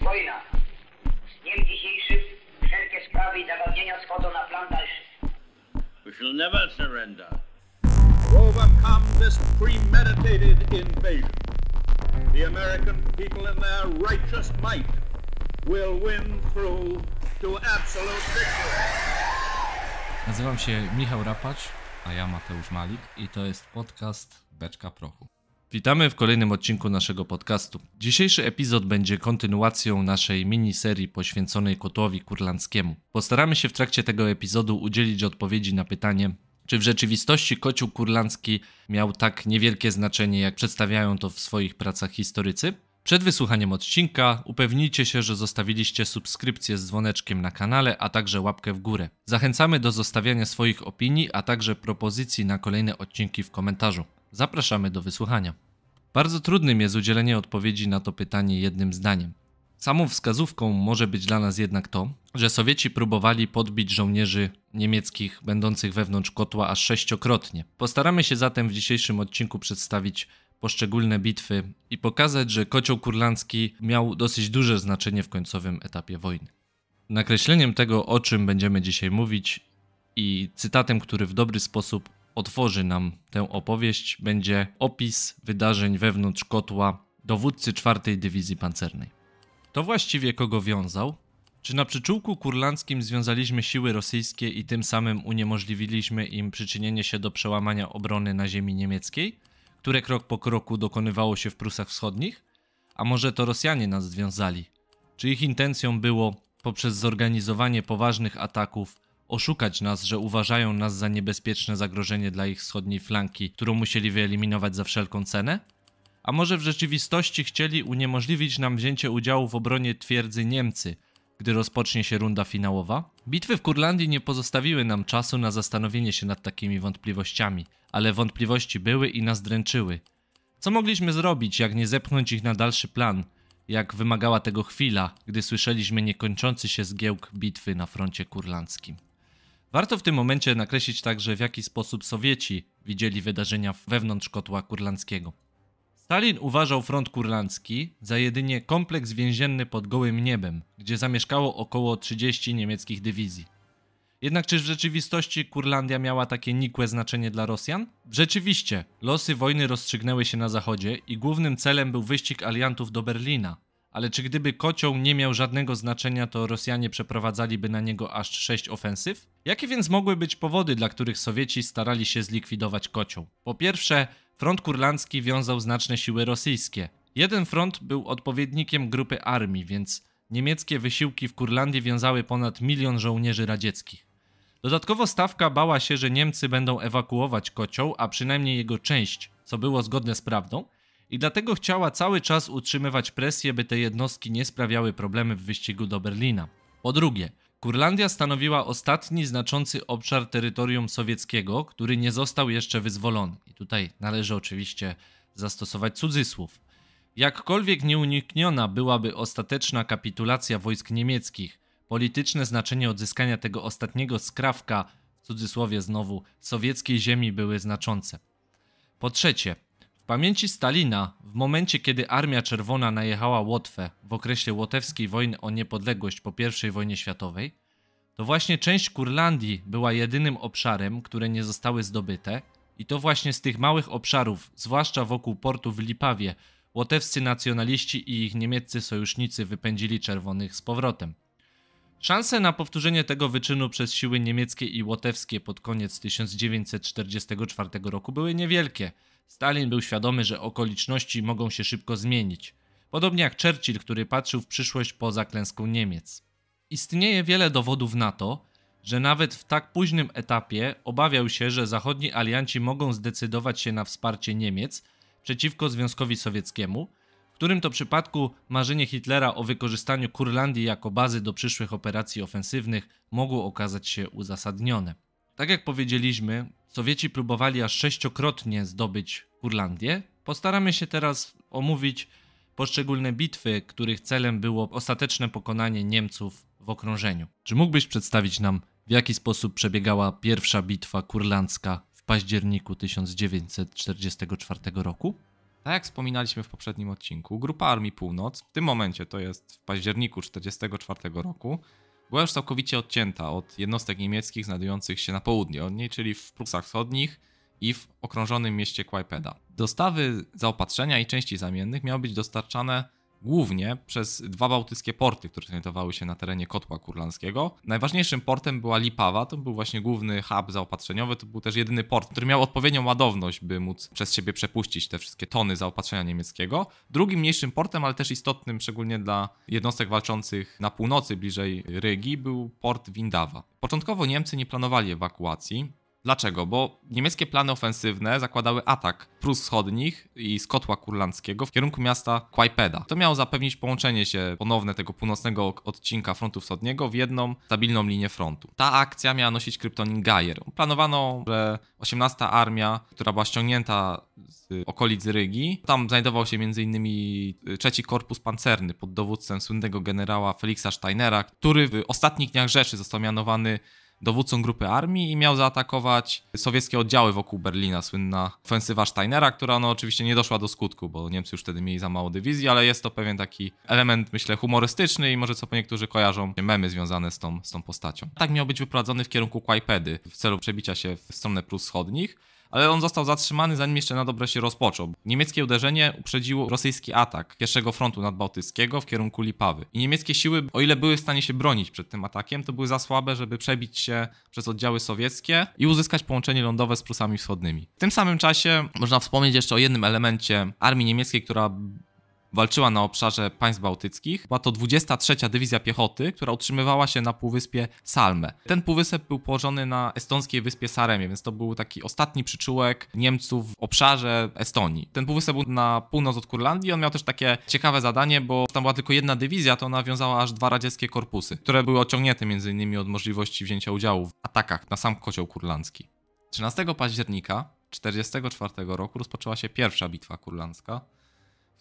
Wojna. Z dniem dzisiejszym wszelkie sprawy i zagadnienia schodzą na plan dalszy. We shall never surrender. Overcome this premeditated invasion. The American people in their righteous might will win through to absolute victory. Nazywam się Michał Rapacz, a ja Mateusz Malik i to jest podcast Beczka Prochu. Witamy w kolejnym odcinku naszego podcastu. Dzisiejszy epizod będzie kontynuacją naszej miniserii poświęconej kotłowi kurlandzkiemu. Postaramy się w trakcie tego epizodu udzielić odpowiedzi na pytanie, czy w rzeczywistości kocioł kurlandzki miał tak niewielkie znaczenie, jak przedstawiają to w swoich pracach historycy? Przed wysłuchaniem odcinka upewnijcie się, że zostawiliście subskrypcję z dzwoneczkiem na kanale, a także łapkę w górę. Zachęcamy do zostawiania swoich opinii, a także propozycji na kolejne odcinki w komentarzu. Zapraszamy do wysłuchania. Bardzo trudnym jest udzielenie odpowiedzi na to pytanie jednym zdaniem. Samą wskazówką może być dla nas jednak to, że Sowieci próbowali podbić żołnierzy niemieckich będących wewnątrz kotła aż sześciokrotnie. Postaramy się zatem w dzisiejszym odcinku przedstawić poszczególne bitwy i pokazać, że kocioł kurlandzki miał dosyć duże znaczenie w końcowym etapie wojny. Nakreśleniem tego, o czym będziemy dzisiaj mówić i cytatem, który w dobry sposób otworzy nam tę opowieść, będzie opis wydarzeń wewnątrz kotła dowódcy czwartej Dywizji Pancernej. To właściwie kogo wiązał? Czy na przyczółku kurlandzkim związaliśmy siły rosyjskie i tym samym uniemożliwiliśmy im przyczynienie się do przełamania obrony na ziemi niemieckiej, które krok po kroku dokonywało się w Prusach Wschodnich? A może to Rosjanie nas związali? Czy ich intencją było poprzez zorganizowanie poważnych ataków oszukać nas, że uważają nas za niebezpieczne zagrożenie dla ich wschodniej flanki, którą musieli wyeliminować za wszelką cenę? A może w rzeczywistości chcieli uniemożliwić nam wzięcie udziału w obronie twierdzy Niemcy, gdy rozpocznie się runda finałowa? Bitwy w Kurlandii nie pozostawiły nam czasu na zastanowienie się nad takimi wątpliwościami, ale wątpliwości były i nas dręczyły. Co mogliśmy zrobić, jak nie zepchnąć ich na dalszy plan, jak wymagała tego chwila, gdy słyszeliśmy niekończący się zgiełk bitwy na froncie kurlandzkim? Warto w tym momencie nakreślić także, w jaki sposób Sowieci widzieli wydarzenia wewnątrz kotła kurlandzkiego. Stalin uważał front kurlandzki za jedynie kompleks więzienny pod gołym niebem, gdzie zamieszkało około 30 niemieckich dywizji. Jednak czy w rzeczywistości Kurlandia miała takie nikłe znaczenie dla Rosjan? Rzeczywiście, losy wojny rozstrzygnęły się na zachodzie i głównym celem był wyścig aliantów do Berlina, ale czy gdyby kocioł nie miał żadnego znaczenia, to Rosjanie przeprowadzaliby na niego aż sześć ofensyw? Jakie więc mogły być powody, dla których Sowieci starali się zlikwidować kocioł? Po pierwsze, front kurlandzki wiązał znaczne siły rosyjskie. Jeden front był odpowiednikiem grupy armii, więc niemieckie wysiłki w Kurlandii wiązały ponad milion żołnierzy radzieckich. Dodatkowo stawka bała się, że Niemcy będą ewakuować kocioł, a przynajmniej jego część, co było zgodne z prawdą – i dlatego chciała cały czas utrzymywać presję, by te jednostki nie sprawiały problemy w wyścigu do Berlina. Po drugie, Kurlandia stanowiła ostatni znaczący obszar terytorium sowieckiego, który nie został jeszcze wyzwolony. I tutaj należy oczywiście zastosować cudzysłów. Jakkolwiek nieunikniona byłaby ostateczna kapitulacja wojsk niemieckich, polityczne znaczenie odzyskania tego ostatniego skrawka, w cudzysłowie znowu, sowieckiej ziemi były znaczące. Po trzecie, w pamięci Stalina, w momencie kiedy Armia Czerwona najechała Łotwę w okresie łotewskiej wojny o niepodległość po I wojnie światowej, to właśnie część Kurlandii była jedynym obszarem, które nie zostały zdobyte i to właśnie z tych małych obszarów, zwłaszcza wokół portu w Lipawie, łotewscy nacjonaliści i ich niemieccy sojusznicy wypędzili czerwonych z powrotem. Szanse na powtórzenie tego wyczynu przez siły niemieckie i łotewskie pod koniec 1944 roku były niewielkie – Stalin był świadomy, że okoliczności mogą się szybko zmienić, podobnie jak Churchill, który patrzył w przyszłość poza klęską Niemiec. Istnieje wiele dowodów na to, że nawet w tak późnym etapie obawiał się, że zachodni alianci mogą zdecydować się na wsparcie Niemiec przeciwko Związkowi Sowieckiemu, w którym to przypadku marzenie Hitlera o wykorzystaniu Kurlandii jako bazy do przyszłych operacji ofensywnych mogło okazać się uzasadnione. Tak jak powiedzieliśmy, Sowieci próbowali aż sześciokrotnie zdobyć Kurlandię. Postaramy się teraz omówić poszczególne bitwy, których celem było ostateczne pokonanie Niemców w okrążeniu. Czy mógłbyś przedstawić nam, w jaki sposób przebiegała pierwsza bitwa kurlandzka w październiku 1944 roku? Tak jak wspominaliśmy w poprzednim odcinku, Grupa Armii Północ, w tym momencie to jest w październiku 1944 roku, była już całkowicie odcięta od jednostek niemieckich znajdujących się na południe od niej, czyli w Prusach Wschodnich i w okrążonym mieście Kłajpeda. Dostawy zaopatrzenia i części zamiennych miały być dostarczane głównie przez dwa bałtyckie porty, które znajdowały się na terenie kotła kurlandzkiego. Najważniejszym portem była Lipawa, to był właśnie główny hub zaopatrzeniowy, to był też jedyny port, który miał odpowiednią ładowność, by móc przez siebie przepuścić te wszystkie tony zaopatrzenia niemieckiego. Drugim mniejszym portem, ale też istotnym, szczególnie dla jednostek walczących na północy, bliżej Rygi, był port Windawa. Początkowo Niemcy nie planowali ewakuacji, Dlaczego? Bo niemieckie plany ofensywne zakładały atak Prus Wschodnich i skotła kurlandzkiego w kierunku miasta Kłajpeda. To miało zapewnić połączenie się ponowne tego północnego odcinka frontu wschodniego w jedną stabilną linię frontu. Ta akcja miała nosić kryptonim Gajer. Planowano, że 18 Armia, która była ściągnięta z okolic Rygi, tam znajdował się m.in. Y, trzeci korpus pancerny pod dowództwem słynnego generała Felixa Steinera, który w ostatnich dniach Rzeszy został mianowany dowódcą grupy armii i miał zaatakować sowieckie oddziały wokół Berlina, słynna ofensywa Steinera, która no oczywiście nie doszła do skutku, bo Niemcy już wtedy mieli za mało dywizji, ale jest to pewien taki element, myślę, humorystyczny i może co po niektórzy kojarzą memy związane z tą, z tą postacią. Tak miał być wyprowadzony w kierunku Kłajpedy w celu przebicia się w stronę plus Wschodnich ale on został zatrzymany zanim jeszcze na dobre się rozpoczął. Niemieckie uderzenie uprzedziło rosyjski atak pierwszego frontu nadbałtyckiego w kierunku Lipawy. I niemieckie siły, o ile były w stanie się bronić przed tym atakiem, to były za słabe, żeby przebić się przez oddziały sowieckie i uzyskać połączenie lądowe z Prusami Wschodnimi. W tym samym czasie można wspomnieć jeszcze o jednym elemencie armii niemieckiej, która walczyła na obszarze państw bałtyckich. Była to 23. Dywizja Piechoty, która utrzymywała się na półwyspie Salme. Ten półwysep był położony na estońskiej wyspie Saremie, więc to był taki ostatni przyczółek Niemców w obszarze Estonii. Ten półwysep był na północ od Kurlandii. On miał też takie ciekawe zadanie, bo tam była tylko jedna dywizja, to ona wiązała aż dwa radzieckie korpusy, które były odciągnięte m.in. od możliwości wzięcia udziału w atakach na sam kocioł kurlandzki. 13 października 1944 roku rozpoczęła się pierwsza bitwa kurlandzka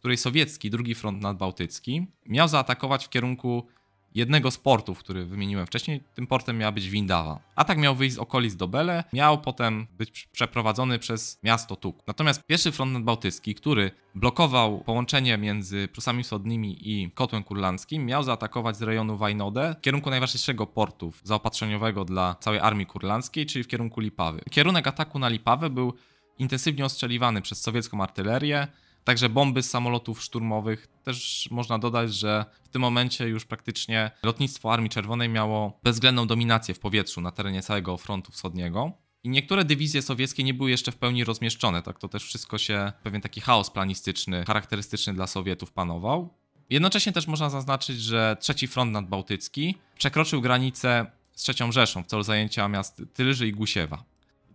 której sowiecki drugi front nadbałtycki miał zaatakować w kierunku jednego z portów, który wymieniłem wcześniej. Tym portem miała być Windawa. Atak miał wyjść z okolic Bele. miał potem być przeprowadzony przez miasto Tuk. Natomiast pierwszy front nadbałtycki, który blokował połączenie między Prusami Wschodnimi i Kotłem Kurlandzkim, miał zaatakować z rejonu Wajnodę w kierunku najważniejszego portu zaopatrzeniowego dla całej armii kurlandzkiej, czyli w kierunku Lipawy. Kierunek ataku na Lipawę był intensywnie ostrzeliwany przez sowiecką artylerię, Także bomby z samolotów szturmowych. Też można dodać, że w tym momencie już praktycznie lotnictwo Armii Czerwonej miało bezwzględną dominację w powietrzu na terenie całego frontu wschodniego. I niektóre dywizje sowieckie nie były jeszcze w pełni rozmieszczone, tak to też wszystko się, pewien taki chaos planistyczny, charakterystyczny dla Sowietów panował. Jednocześnie też można zaznaczyć, że trzeci front nadbałtycki przekroczył granicę z trzecią Rzeszą w celu zajęcia miast Tylży i Gusiewa.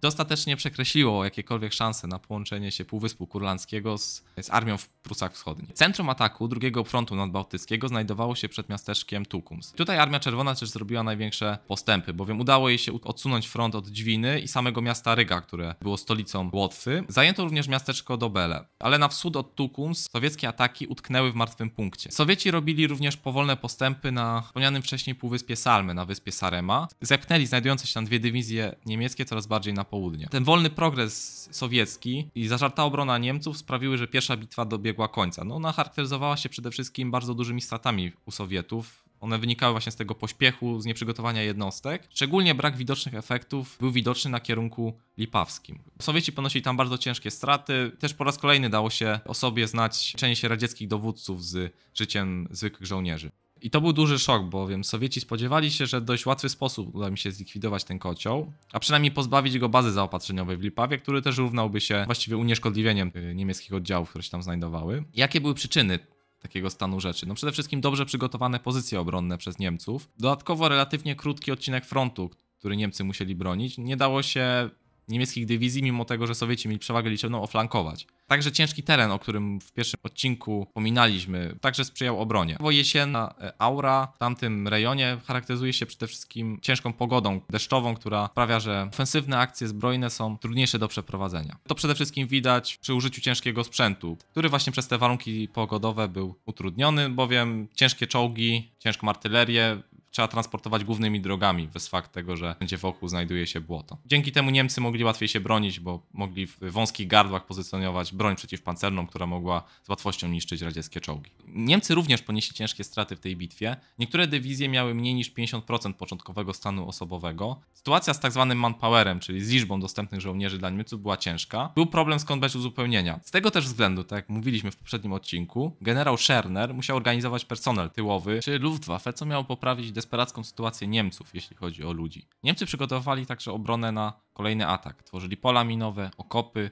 To ostatecznie przekreśliło jakiekolwiek szanse na połączenie się Półwyspu Kurlandzkiego z, z armią w Prusach Wschodnich. Centrum ataku drugiego frontu nadbałtyckiego znajdowało się przed miasteczkiem Tukums. Tutaj Armia Czerwona też zrobiła największe postępy, bowiem udało jej się odsunąć front od Dźwiny i samego miasta Ryga, które było stolicą Łotwy. Zajęto również miasteczko Dobele, ale na wschód od Tukums sowieckie ataki utknęły w martwym punkcie. Sowieci robili również powolne postępy na wspomnianym wcześniej Półwyspie Salmy, na wyspie Sarema. Zepnęli znajdujące się tam dwie dywizje niemieckie coraz bardziej na południe południa. Ten wolny progres sowiecki i zażarta obrona Niemców sprawiły, że pierwsza bitwa dobiegła końca. No ona charakteryzowała się przede wszystkim bardzo dużymi stratami u Sowietów. One wynikały właśnie z tego pośpiechu, z nieprzygotowania jednostek. Szczególnie brak widocznych efektów był widoczny na kierunku lipawskim. Sowieci ponosili tam bardzo ciężkie straty. Też po raz kolejny dało się o sobie znać część radzieckich dowódców z życiem zwykłych żołnierzy. I to był duży szok, bowiem Sowieci spodziewali się, że w dość łatwy sposób uda mi się zlikwidować ten kocioł, a przynajmniej pozbawić go bazy zaopatrzeniowej w Lipawie, który też równałby się właściwie unieszkodliwieniem y, niemieckich oddziałów, które się tam znajdowały. Jakie były przyczyny takiego stanu rzeczy. No przede wszystkim dobrze przygotowane pozycje obronne przez Niemców. Dodatkowo relatywnie krótki odcinek frontu, który Niemcy musieli bronić. Nie dało się niemieckich dywizji, mimo tego, że Sowieci mieli przewagę liczebną, oflankować. Także ciężki teren, o którym w pierwszym odcinku pominaliśmy, także sprzyjał obronie. Bo jesienna e, aura w tamtym rejonie charakteryzuje się przede wszystkim ciężką pogodą deszczową, która sprawia, że ofensywne akcje zbrojne są trudniejsze do przeprowadzenia. To przede wszystkim widać przy użyciu ciężkiego sprzętu, który właśnie przez te warunki pogodowe był utrudniony, bowiem ciężkie czołgi, ciężką artylerię trzeba transportować głównymi drogami, bez fakt tego, że będzie wokół znajduje się błoto. Dzięki temu Niemcy mogli łatwiej się bronić, bo mogli w wąskich gardłach pozycjonować broń przeciwpancerną, która mogła z łatwością niszczyć radzieckie czołgi. Niemcy również ponieśli ciężkie straty w tej bitwie. Niektóre dywizje miały mniej niż 50% początkowego stanu osobowego. Sytuacja z tak zwanym manpowerem, czyli z liczbą dostępnych żołnierzy dla Niemców była ciężka. Był problem skąd bez uzupełnienia. Z tego też względu, tak jak mówiliśmy w poprzednim odcinku, generał Scherner musiał organizować personel tyłowy czy Luftwaffe, co miało poprawić desperacką sytuację Niemców, jeśli chodzi o ludzi. Niemcy przygotowywali także obronę na kolejny atak. Tworzyli pola minowe, okopy,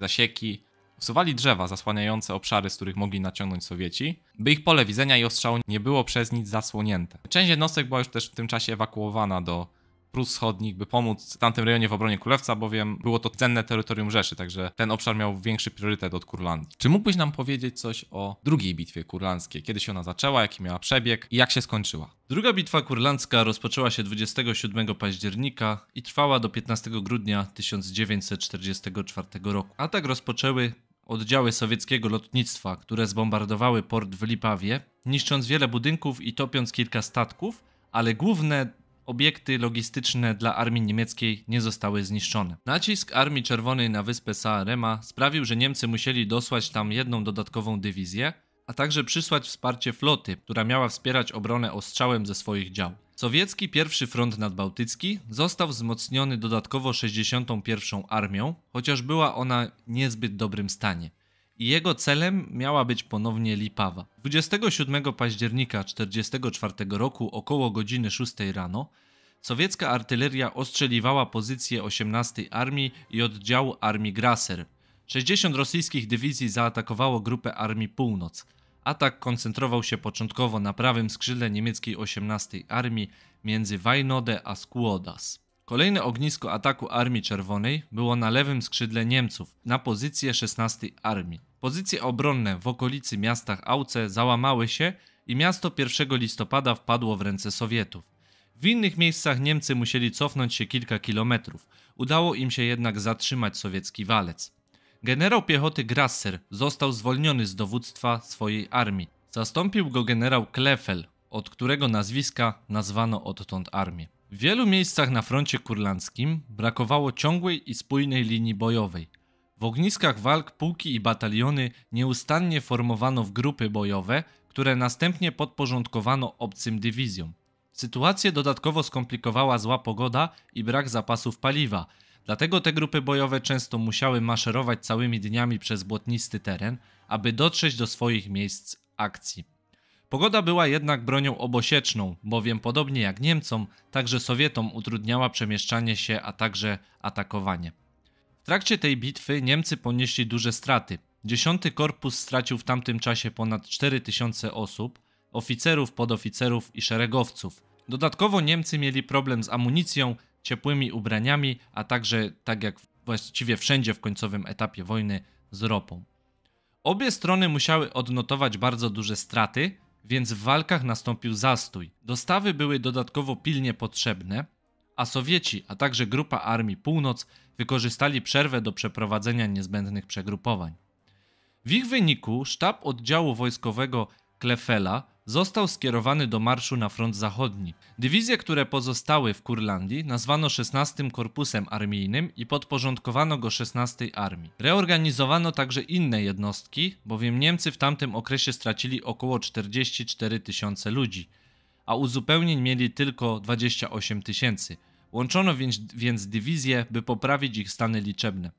zasieki, usuwali drzewa zasłaniające obszary, z których mogli naciągnąć Sowieci, by ich pole widzenia i ostrzału nie było przez nic zasłonięte. Część jednostek była już też w tym czasie ewakuowana do plus Wschodnich, by pomóc w tamtym rejonie w obronie Królewca, bowiem było to cenne terytorium Rzeszy, także ten obszar miał większy priorytet od Kurlandii. Czy mógłbyś nam powiedzieć coś o drugiej bitwie kurlandzkiej? Kiedy się ona zaczęła, jaki miała przebieg i jak się skończyła? Druga bitwa kurlandzka rozpoczęła się 27 października i trwała do 15 grudnia 1944 roku. Atak rozpoczęły oddziały sowieckiego lotnictwa, które zbombardowały port w Lipawie, niszcząc wiele budynków i topiąc kilka statków, ale główne obiekty logistyczne dla armii niemieckiej nie zostały zniszczone. Nacisk Armii Czerwonej na wyspę Saarema sprawił, że Niemcy musieli dosłać tam jedną dodatkową dywizję, a także przysłać wsparcie floty, która miała wspierać obronę ostrzałem ze swoich dział. Sowiecki pierwszy front nadbałtycki został wzmocniony dodatkowo 61. Armią, chociaż była ona niezbyt dobrym stanie i jego celem miała być ponownie Lipawa. 27 października 1944 roku około godziny 6 rano sowiecka artyleria ostrzeliwała pozycję 18 Armii i oddziału Armii Grasser. 60 rosyjskich dywizji zaatakowało grupę Armii Północ. Atak koncentrował się początkowo na prawym skrzydle niemieckiej 18 Armii między Wajnode a Skuodas. Kolejne ognisko ataku Armii Czerwonej było na lewym skrzydle Niemców, na pozycję 16 Armii. Pozycje obronne w okolicy miastach Auce załamały się i miasto 1 listopada wpadło w ręce Sowietów. W innych miejscach Niemcy musieli cofnąć się kilka kilometrów. Udało im się jednak zatrzymać sowiecki walec. Generał piechoty Grasser został zwolniony z dowództwa swojej armii. Zastąpił go generał Kleffel, od którego nazwiska nazwano odtąd armię. W wielu miejscach na froncie kurlandzkim brakowało ciągłej i spójnej linii bojowej. W ogniskach walk pułki i bataliony nieustannie formowano w grupy bojowe, które następnie podporządkowano obcym dywizjom. Sytuację dodatkowo skomplikowała zła pogoda i brak zapasów paliwa, dlatego te grupy bojowe często musiały maszerować całymi dniami przez błotnisty teren, aby dotrzeć do swoich miejsc akcji. Pogoda była jednak bronią obosieczną, bowiem podobnie jak Niemcom, także Sowietom utrudniała przemieszczanie się, a także atakowanie. W trakcie tej bitwy Niemcy ponieśli duże straty. Dziesiąty korpus stracił w tamtym czasie ponad 4000 osób, oficerów, podoficerów i szeregowców. Dodatkowo Niemcy mieli problem z amunicją, ciepłymi ubraniami, a także, tak jak właściwie wszędzie w końcowym etapie wojny, z ropą. Obie strony musiały odnotować bardzo duże straty, więc w walkach nastąpił zastój. Dostawy były dodatkowo pilnie potrzebne, a Sowieci, a także Grupa Armii Północ wykorzystali przerwę do przeprowadzenia niezbędnych przegrupowań. W ich wyniku sztab oddziału wojskowego Klefela został skierowany do marszu na front zachodni. Dywizje, które pozostały w Kurlandii, nazwano 16 Korpusem Armijnym i podporządkowano go 16 Armii. Reorganizowano także inne jednostki, bowiem Niemcy w tamtym okresie stracili około 44 tysiące ludzi, a uzupełnień mieli tylko 28 tysięcy. Łączono więc, więc dywizje, by poprawić ich stany liczebne.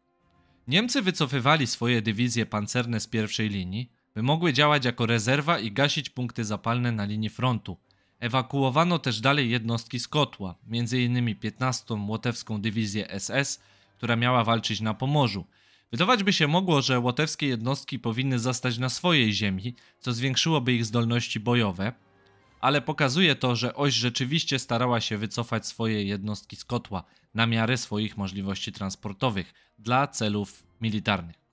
Niemcy wycofywali swoje dywizje pancerne z pierwszej linii, by mogły działać jako rezerwa i gasić punkty zapalne na linii frontu. Ewakuowano też dalej jednostki z kotła, m.in. 15. Łotewską Dywizję SS, która miała walczyć na Pomorzu. Wydawać by się mogło, że łotewskie jednostki powinny zostać na swojej ziemi, co zwiększyłoby ich zdolności bojowe, ale pokazuje to, że oś rzeczywiście starała się wycofać swoje jednostki z kotła na miarę swoich możliwości transportowych dla celów militarnych.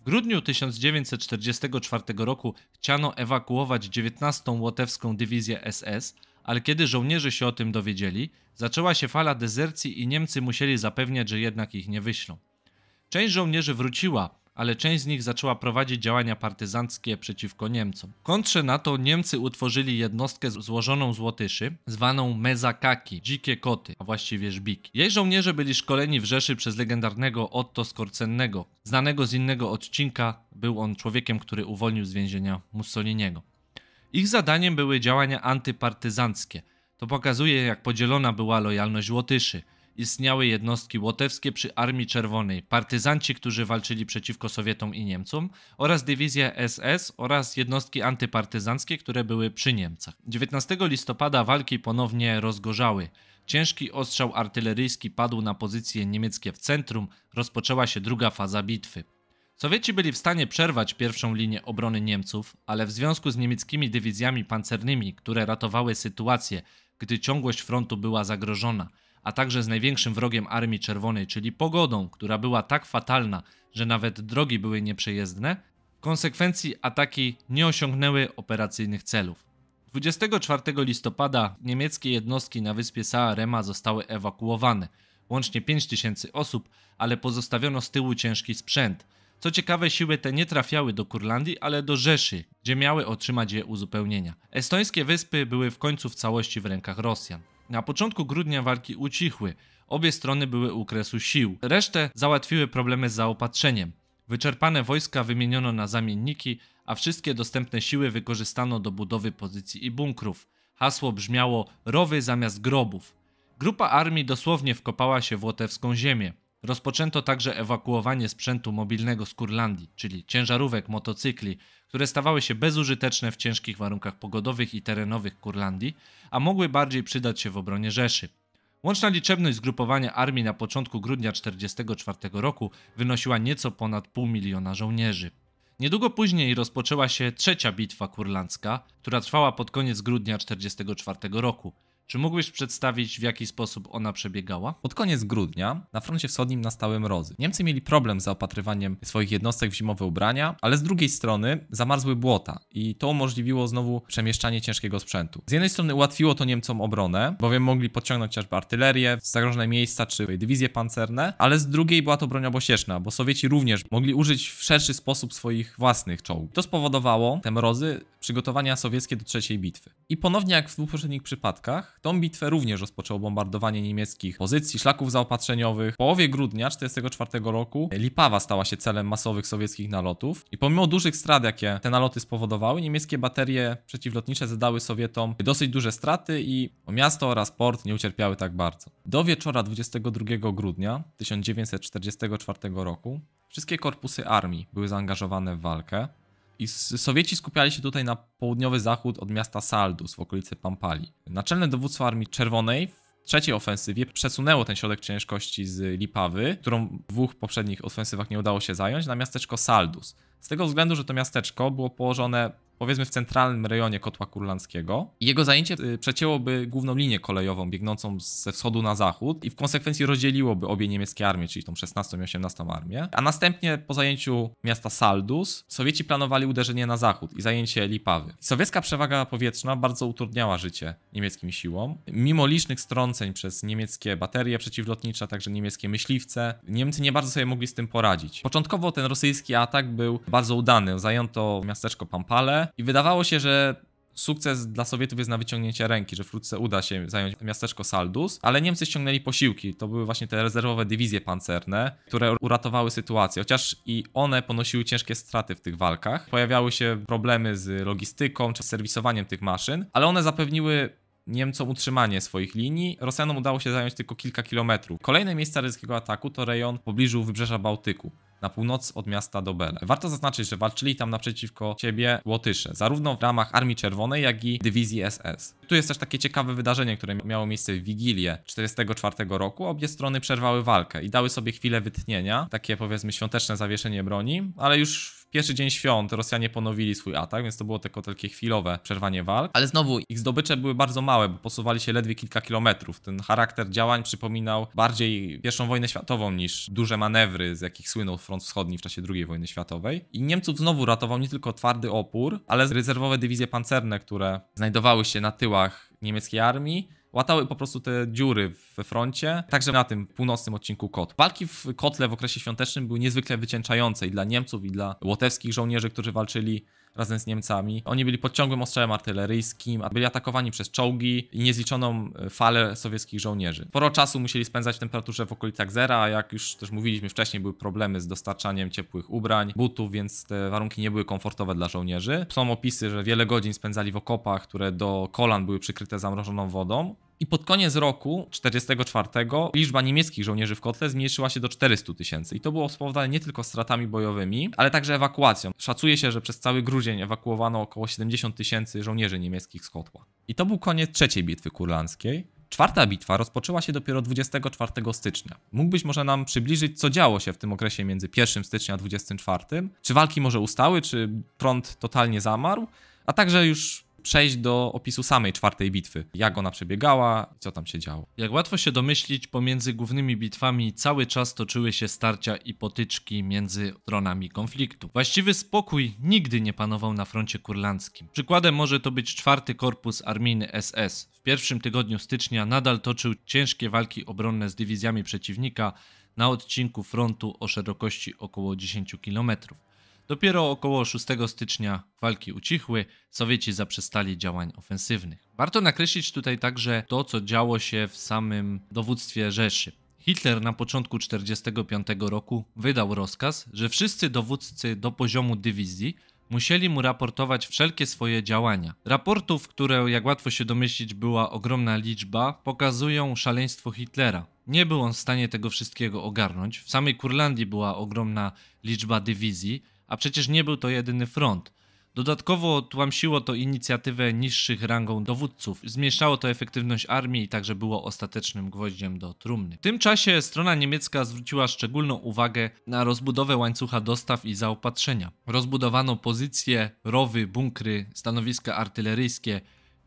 W grudniu 1944 roku chciano ewakuować 19. Łotewską Dywizję SS, ale kiedy żołnierze się o tym dowiedzieli, zaczęła się fala dezercji i Niemcy musieli zapewniać, że jednak ich nie wyślą. Część żołnierzy wróciła ale część z nich zaczęła prowadzić działania partyzanckie przeciwko Niemcom. W kontrze na to Niemcy utworzyli jednostkę złożoną z Łotyszy, zwaną Mezakaki, dzikie koty, a właściwie żbiki. Jej żołnierze byli szkoleni w Rzeszy przez legendarnego Otto Skorcennego. Znanego z innego odcinka był on człowiekiem, który uwolnił z więzienia Mussoliniego. Ich zadaniem były działania antypartyzanckie. To pokazuje, jak podzielona była lojalność Łotyszy – istniały jednostki łotewskie przy Armii Czerwonej, partyzanci, którzy walczyli przeciwko Sowietom i Niemcom, oraz dywizja SS oraz jednostki antypartyzanckie, które były przy Niemcach. 19 listopada walki ponownie rozgorzały. Ciężki ostrzał artyleryjski padł na pozycje niemieckie w centrum, rozpoczęła się druga faza bitwy. Sowieci byli w stanie przerwać pierwszą linię obrony Niemców, ale w związku z niemieckimi dywizjami pancernymi, które ratowały sytuację, gdy ciągłość frontu była zagrożona, a także z największym wrogiem Armii Czerwonej, czyli pogodą, która była tak fatalna, że nawet drogi były nieprzejezdne, w konsekwencji ataki nie osiągnęły operacyjnych celów. 24 listopada niemieckie jednostki na wyspie Saarema zostały ewakuowane, łącznie 5000 osób, ale pozostawiono z tyłu ciężki sprzęt. Co ciekawe, siły te nie trafiały do Kurlandii, ale do Rzeszy, gdzie miały otrzymać je uzupełnienia. Estońskie wyspy były w końcu w całości w rękach Rosjan. Na początku grudnia walki ucichły. Obie strony były u kresu sił. Resztę załatwiły problemy z zaopatrzeniem. Wyczerpane wojska wymieniono na zamienniki, a wszystkie dostępne siły wykorzystano do budowy pozycji i bunkrów. Hasło brzmiało rowy zamiast grobów. Grupa armii dosłownie wkopała się w łotewską ziemię. Rozpoczęto także ewakuowanie sprzętu mobilnego z Kurlandii, czyli ciężarówek, motocykli, które stawały się bezużyteczne w ciężkich warunkach pogodowych i terenowych Kurlandii, a mogły bardziej przydać się w obronie Rzeszy. Łączna liczebność zgrupowania armii na początku grudnia 1944 roku wynosiła nieco ponad pół miliona żołnierzy. Niedługo później rozpoczęła się trzecia bitwa kurlandzka, która trwała pod koniec grudnia 1944 roku. Czy mógłbyś przedstawić, w jaki sposób ona przebiegała? Pod koniec grudnia na froncie wschodnim nastały mrozy. Niemcy mieli problem z zaopatrywaniem swoich jednostek w zimowe ubrania, ale z drugiej strony zamarzły błota i to umożliwiło znowu przemieszczanie ciężkiego sprzętu. Z jednej strony ułatwiło to Niemcom obronę, bowiem mogli podciągnąć chociażby artylerię, zagrożone miejsca czy dywizje pancerne, ale z drugiej była to broń obosieczna, bo Sowieci również mogli użyć w szerszy sposób swoich własnych czołgów. To spowodowało te mrozy przygotowania sowieckie do trzeciej bitwy. I ponownie jak w dwóch poprzednich przypadkach, Tą bitwę również rozpoczęło bombardowanie niemieckich pozycji, szlaków zaopatrzeniowych. W połowie grudnia 1944 roku Lipawa stała się celem masowych sowieckich nalotów i pomimo dużych strat, jakie te naloty spowodowały, niemieckie baterie przeciwlotnicze zadały Sowietom dosyć duże straty i miasto oraz port nie ucierpiały tak bardzo. Do wieczora 22 grudnia 1944 roku Wszystkie korpusy armii były zaangażowane w walkę. I Sowieci skupiali się tutaj na południowy zachód od miasta Saldus w okolicy Pampali. Naczelne dowództwo Armii Czerwonej w trzeciej ofensywie przesunęło ten środek ciężkości z Lipawy, którą w dwóch poprzednich ofensywach nie udało się zająć, na miasteczko Saldus. Z tego względu, że to miasteczko było położone powiedzmy w centralnym rejonie Kotła Kurlandzkiego. Jego zajęcie y, przecięłoby główną linię kolejową biegnącą ze wschodu na zachód i w konsekwencji rozdzieliłoby obie niemieckie armie, czyli tą 16 i 18 armię. A następnie po zajęciu miasta Saldus Sowieci planowali uderzenie na zachód i zajęcie Lipawy. Sowiecka przewaga powietrzna bardzo utrudniała życie niemieckim siłom. Mimo licznych strąceń przez niemieckie baterie przeciwlotnicze, także niemieckie myśliwce, Niemcy nie bardzo sobie mogli z tym poradzić. Początkowo ten rosyjski atak był bardzo udany. Zajęto miasteczko Pampale, i wydawało się, że sukces dla Sowietów jest na wyciągnięcie ręki, że wkrótce uda się zająć miasteczko Saldus, ale Niemcy ściągnęli posiłki. To były właśnie te rezerwowe dywizje pancerne, które uratowały sytuację, chociaż i one ponosiły ciężkie straty w tych walkach. Pojawiały się problemy z logistyką czy serwisowaniem tych maszyn, ale one zapewniły Niemcom utrzymanie swoich linii. Rosjanom udało się zająć tylko kilka kilometrów. Kolejne miejsca ryzykowego ataku to rejon w pobliżu wybrzeża Bałtyku na północ od miasta Dobele. Warto zaznaczyć, że walczyli tam naprzeciwko siebie Łotysze, zarówno w ramach Armii Czerwonej, jak i Dywizji SS. Tu jest też takie ciekawe wydarzenie, które miało miejsce w Wigilię 1944 roku. Obie strony przerwały walkę i dały sobie chwilę wytchnienia, takie powiedzmy świąteczne zawieszenie broni, ale już pierwszy dzień świąt Rosjanie ponowili swój atak, więc to było tylko takie chwilowe przerwanie walk, ale znowu ich zdobycze były bardzo małe, bo posuwali się ledwie kilka kilometrów. Ten charakter działań przypominał bardziej pierwszą wojnę światową niż duże manewry, z jakich słynął front wschodni w czasie II wojny światowej. I Niemców znowu ratował nie tylko twardy opór, ale rezerwowe dywizje pancerne, które znajdowały się na tyłach niemieckiej armii, łatały po prostu te dziury we froncie, także na tym północnym odcinku Kot. Walki w Kotle w okresie świątecznym były niezwykle wycięczające i dla Niemców, i dla łotewskich żołnierzy, którzy walczyli razem z Niemcami. Oni byli pod ciągłym ostrzałem artyleryjskim, byli atakowani przez czołgi i niezliczoną e, falę sowieckich żołnierzy. Sporo czasu musieli spędzać w temperaturze w okolicach zera, a jak już też mówiliśmy wcześniej, były problemy z dostarczaniem ciepłych ubrań, butów, więc te warunki nie były komfortowe dla żołnierzy. Są opisy, że wiele godzin spędzali w okopach, które do kolan były przykryte zamrożoną wodą. I pod koniec roku 44 liczba niemieckich żołnierzy w kotle zmniejszyła się do 400 tysięcy. I to było spowodowane nie tylko stratami bojowymi, ale także ewakuacją. Szacuje się, że przez cały grudzień ewakuowano około 70 tysięcy żołnierzy niemieckich z kotła. I to był koniec trzeciej bitwy kurlandzkiej. Czwarta bitwa rozpoczęła się dopiero 24 stycznia. Mógłbyś może nam przybliżyć, co działo się w tym okresie między 1 stycznia a 24? Czy walki może ustały, czy front totalnie zamarł? A także już przejść do opisu samej czwartej bitwy. Jak ona przebiegała, co tam się działo. Jak łatwo się domyślić, pomiędzy głównymi bitwami cały czas toczyły się starcia i potyczki między stronami konfliktu. Właściwy spokój nigdy nie panował na froncie kurlandzkim. Przykładem może to być czwarty korpus Arminy SS. W pierwszym tygodniu stycznia nadal toczył ciężkie walki obronne z dywizjami przeciwnika na odcinku frontu o szerokości około 10 kilometrów. Dopiero około 6 stycznia walki ucichły, Sowieci zaprzestali działań ofensywnych. Warto nakreślić tutaj także to, co działo się w samym dowództwie Rzeszy. Hitler na początku 1945 roku wydał rozkaz, że wszyscy dowódcy do poziomu dywizji musieli mu raportować wszelkie swoje działania. Raportów, które jak łatwo się domyślić była ogromna liczba, pokazują szaleństwo Hitlera. Nie był on w stanie tego wszystkiego ogarnąć. W samej Kurlandii była ogromna liczba dywizji, a przecież nie był to jedyny front. Dodatkowo tłamsiło to inicjatywę niższych rangą dowódców, zmniejszało to efektywność armii i także było ostatecznym gwoździem do trumny. W tym czasie strona niemiecka zwróciła szczególną uwagę na rozbudowę łańcucha dostaw i zaopatrzenia. Rozbudowano pozycje, rowy, bunkry, stanowiska artyleryjskie,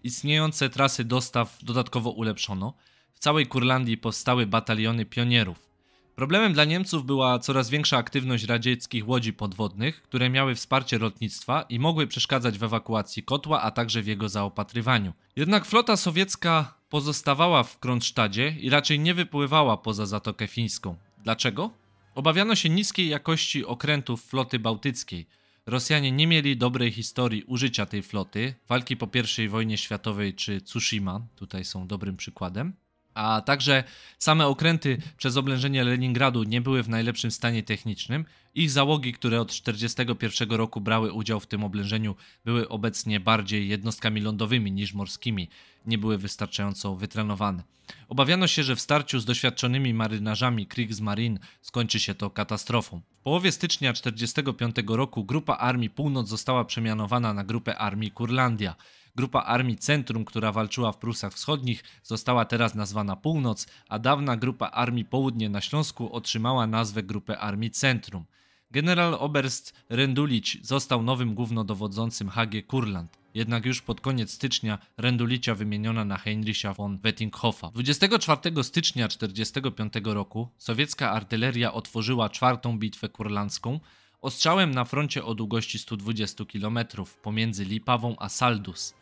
istniejące trasy dostaw dodatkowo ulepszono. W całej Kurlandii powstały bataliony pionierów. Problemem dla Niemców była coraz większa aktywność radzieckich łodzi podwodnych, które miały wsparcie lotnictwa i mogły przeszkadzać w ewakuacji kotła, a także w jego zaopatrywaniu. Jednak flota sowiecka pozostawała w Kronsztadzie i raczej nie wypływała poza Zatokę Fińską. Dlaczego? Obawiano się niskiej jakości okrętów floty bałtyckiej. Rosjanie nie mieli dobrej historii użycia tej floty, walki po I wojnie światowej czy Tsushima, tutaj są dobrym przykładem a także same okręty przez oblężenie Leningradu nie były w najlepszym stanie technicznym. Ich załogi, które od 1941 roku brały udział w tym oblężeniu, były obecnie bardziej jednostkami lądowymi niż morskimi, nie były wystarczająco wytrenowane. Obawiano się, że w starciu z doświadczonymi marynarzami Kriegsmarine skończy się to katastrofą. W połowie stycznia 1945 roku grupa armii Północ została przemianowana na grupę armii Kurlandia. Grupa Armii Centrum, która walczyła w Prusach Wschodnich, została teraz nazwana Północ, a dawna Grupa Armii Południe na Śląsku otrzymała nazwę Grupy Armii Centrum. General Oberst Rendulić został nowym głównodowodzącym HG Kurland. Jednak już pod koniec stycznia Rendulicia wymieniona na Heinricha von Wettinghoffa. 24 stycznia 1945 roku sowiecka artyleria otworzyła czwartą bitwę kurlandzką ostrzałem na froncie o długości 120 km pomiędzy Lipawą a Saldus.